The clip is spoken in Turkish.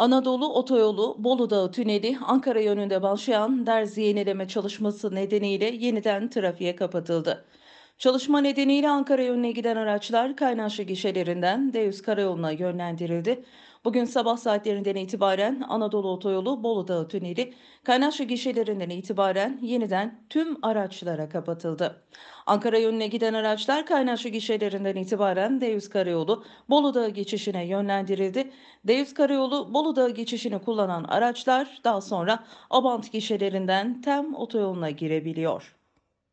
Anadolu Otoyolu Bolu Dağı Tüneli Ankara yönünde başlayan derzi yenileme çalışması nedeniyle yeniden trafiğe kapatıldı. Çalışma nedeniyle Ankara yönüne giden araçlar Kaynaşlı gişelerinden Deyüz Karayolu'na yönlendirildi. Bugün sabah saatlerinden itibaren Anadolu Otoyolu Bolu Dağı Tüneli Kaynaşlı gişelerinden itibaren yeniden tüm araçlara kapatıldı. Ankara yönüne giden araçlar Kaynaşlı gişelerinden itibaren Deyüz Karayolu Bolu Dağı geçişine yönlendirildi. Deyüz Karayolu Bolu Dağı geçişini kullanan araçlar daha sonra Abant gişelerinden Tem otoyoluna girebiliyor.